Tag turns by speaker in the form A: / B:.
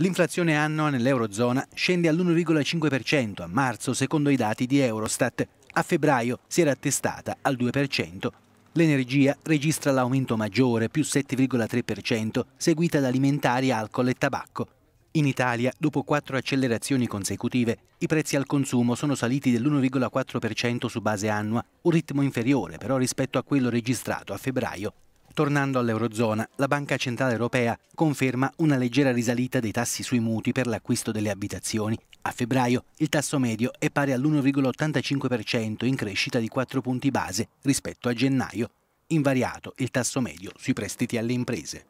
A: L'inflazione annua nell'Eurozona scende all'1,5% a marzo secondo i dati di Eurostat. A febbraio si era attestata al 2%. L'energia registra l'aumento maggiore, più 7,3%, seguita da alimentari, alcol e tabacco. In Italia, dopo quattro accelerazioni consecutive, i prezzi al consumo sono saliti dell'1,4% su base annua, un ritmo inferiore però rispetto a quello registrato a febbraio Tornando all'Eurozona, la Banca Centrale Europea conferma una leggera risalita dei tassi sui mutui per l'acquisto delle abitazioni. A febbraio il tasso medio è pari all'1,85% in crescita di 4 punti base rispetto a gennaio, invariato il tasso medio sui prestiti alle imprese.